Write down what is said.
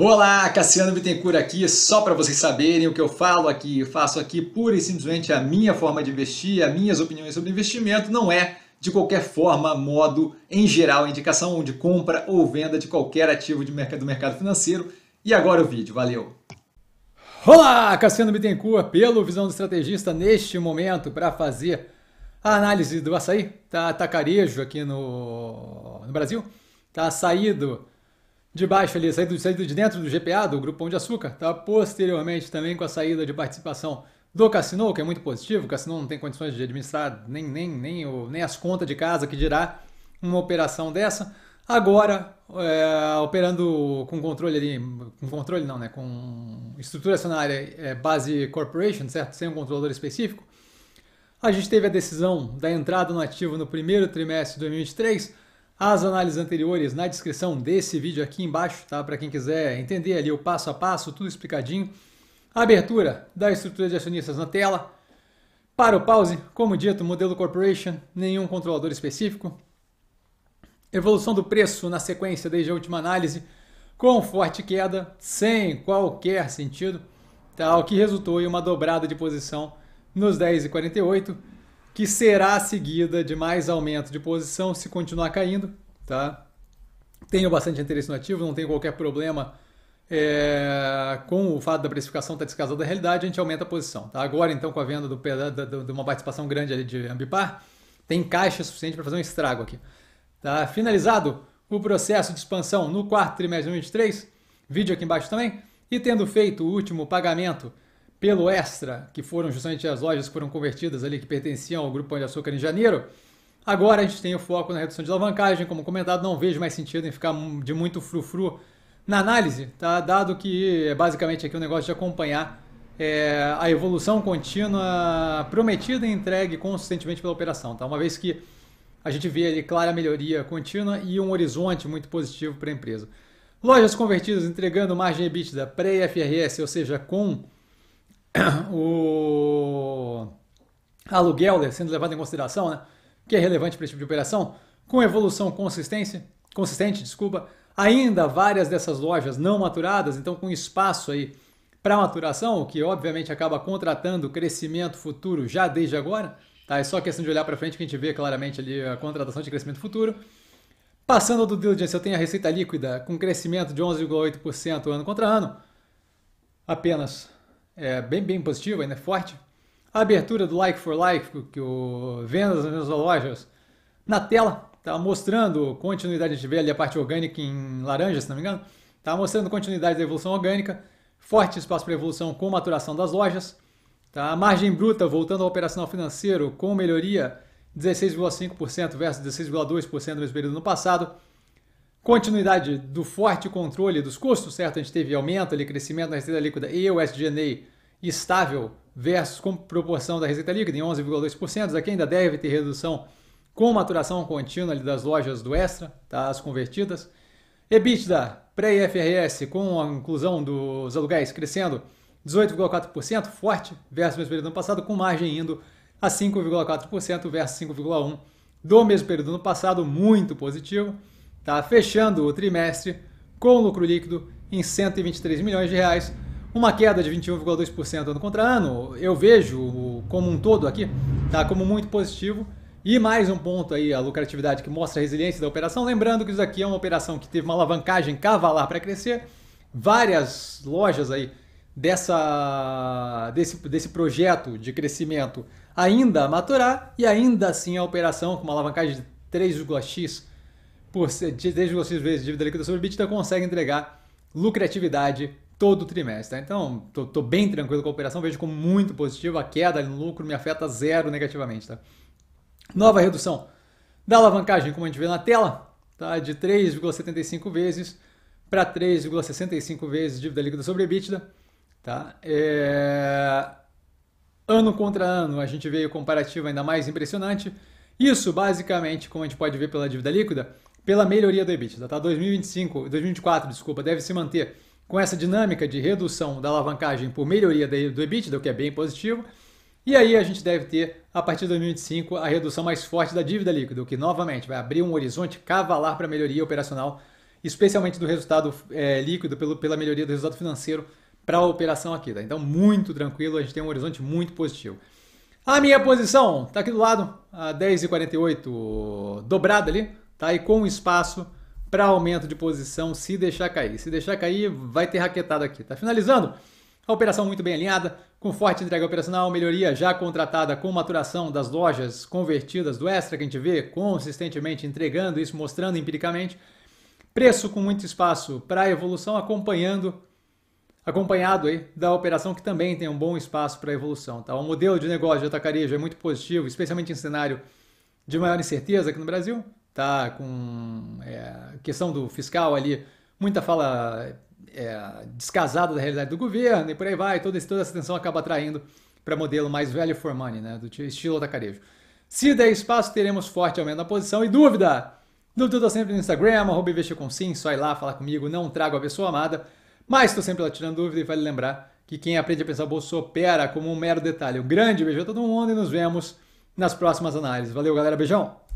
Olá, Cassiano Bittencourt aqui, só para vocês saberem o que eu falo aqui, eu faço aqui pura e simplesmente a minha forma de investir, as minhas opiniões sobre investimento, não é de qualquer forma, modo, em geral, indicação de compra ou venda de qualquer ativo de mercado, do mercado financeiro. E agora o vídeo, valeu! Olá, Cassiano Bittencourt, pelo Visão do Estrategista, neste momento, para fazer a análise do açaí, tá, tá carejo aqui no, no Brasil, tá saído de baixo ali, saído, saído de dentro do GPA, do Grupo Pão de Açúcar, tá? posteriormente também com a saída de participação do Cassino, que é muito positivo, o Cassino não tem condições de administrar nem, nem, nem, o, nem as contas de casa que dirá uma operação dessa. Agora, é, operando com controle ali, com controle não, né? Com estrutura acionária é, base corporation, certo? Sem um controlador específico. A gente teve a decisão da entrada no ativo no primeiro trimestre de 2023, as análises anteriores na descrição desse vídeo aqui embaixo, tá? Para quem quiser entender ali o passo a passo, tudo explicadinho. abertura da estrutura de acionistas na tela. Para o pause, como dito, modelo corporation, nenhum controlador específico. Evolução do preço na sequência desde a última análise, com forte queda, sem qualquer sentido, tal tá? que resultou em uma dobrada de posição nos 10,48 que será seguida de mais aumento de posição se continuar caindo, tá? Tenho bastante interesse no ativo, não tenho qualquer problema é, com o fato da precificação estar tá descasada da realidade, a gente aumenta a posição. Tá? Agora, então, com a venda do, do, de uma participação grande ali de Ambipar, tem caixa suficiente para fazer um estrago aqui. Tá? Finalizado o processo de expansão no quarto trimestre de 2023, vídeo aqui embaixo também, e tendo feito o último pagamento pelo Extra, que foram justamente as lojas que foram convertidas ali, que pertenciam ao Grupo Pão de Açúcar em janeiro. Agora a gente tem o foco na redução de alavancagem, como comentado, não vejo mais sentido em ficar de muito frufru na análise, tá? dado que é basicamente aqui o um negócio de acompanhar é, a evolução contínua prometida e entregue consistentemente pela operação. Tá? Uma vez que a gente vê ali clara melhoria contínua e um horizonte muito positivo para a empresa. Lojas convertidas entregando margem EBITDA pré-IFRS, ou seja, com o aluguel né, sendo levado em consideração, né, que é relevante para esse tipo de operação, com evolução consistência, consistente, desculpa, ainda várias dessas lojas não maturadas, então com espaço aí para maturação, o que obviamente acaba contratando crescimento futuro já desde agora, tá? É só questão de olhar para frente que a gente vê claramente ali a contratação de crescimento futuro. Passando do diligence, eu tenho a receita líquida com crescimento de 11,8% ano contra ano, apenas é, bem, bem positivo, ainda forte. A abertura do Like for Like, que o vendas nas lojas na tela, tá mostrando continuidade, a gente vê ali a parte orgânica em laranja, se não me engano, tá mostrando continuidade da evolução orgânica, forte espaço para evolução com maturação das lojas, tá? a margem bruta voltando ao operacional financeiro com melhoria 16,5% versus 16,2% no mesmo período no passado, Continuidade do forte controle dos custos, certo? A gente teve aumento ali, crescimento da receita líquida e o SG&A estável versus com proporção da receita líquida em 11,2%. Aqui ainda deve ter redução com maturação contínua das lojas do Extra, tá? as convertidas. EBITDA pré-IFRS com a inclusão dos aluguéis crescendo 18,4%, forte versus o mesmo período do ano passado, com margem indo a 5,4% versus 5,1% do mesmo período do ano passado, muito positivo está fechando o trimestre com lucro líquido em 123 milhões de reais, uma queda de 21,2% ano contra ano. Eu vejo como um todo aqui, tá como muito positivo. E mais um ponto aí, a lucratividade que mostra a resiliência da operação. Lembrando que isso aqui é uma operação que teve uma alavancagem cavalar para crescer. Várias lojas aí dessa, desse, desse projeto de crescimento ainda a maturar e ainda assim a operação com uma alavancagem de 3,x por ser, desde vocês vezes tipo dívida líquida sobre EBITDA, consegue entregar lucratividade todo trimestre. Tá? Então, tô, tô, bem tranquilo com a operação, vejo como muito positivo. A queda no lucro me afeta zero negativamente. Tá? Nova redução da alavancagem, como a gente vê na tela, tá? de 3,75 vezes para 3,65 vezes dívida líquida sobre EBITDA. Tá? É... Ano contra ano, a gente vê o comparativo ainda mais impressionante. Isso, basicamente, como a gente pode ver pela dívida líquida, pela melhoria do EBITDA, tá? 2025, 2024, desculpa, deve se manter com essa dinâmica de redução da alavancagem por melhoria do EBITDA, o que é bem positivo. E aí a gente deve ter, a partir de 2025, a redução mais forte da dívida líquida, o que novamente vai abrir um horizonte cavalar para melhoria operacional, especialmente do resultado é, líquido pelo, pela melhoria do resultado financeiro para a operação aqui. Tá? Então, muito tranquilo, a gente tem um horizonte muito positivo. A minha posição está aqui do lado, a 10,48 dobrada ali, tá? E com espaço para aumento de posição se deixar cair. Se deixar cair, vai ter raquetado aqui. Tá finalizando? A operação muito bem alinhada, com forte entrega operacional, melhoria já contratada com maturação das lojas convertidas do Extra, que a gente vê consistentemente entregando isso, mostrando empiricamente. Preço com muito espaço para evolução, acompanhando, acompanhado aí da operação que também tem um bom espaço para evolução. Tá? O modelo de negócio de atacarejo é muito positivo, especialmente em cenário de maior incerteza aqui no Brasil tá com é, questão do fiscal ali, muita fala é, descasada da realidade do governo e por aí vai, toda, toda essa atenção acaba atraindo para modelo mais velho for money, né, do estilo atacarejo. Se der espaço, teremos forte aumento na posição e dúvida! Dúvida eu tô sempre no Instagram, arroba com sim, só ir lá falar comigo, não trago a pessoa amada, mas estou sempre lá tirando dúvida e vale lembrar que quem aprende a pensar bolso opera como um mero detalhe. Um grande beijo a todo mundo e nos vemos nas próximas análises. Valeu, galera. Beijão!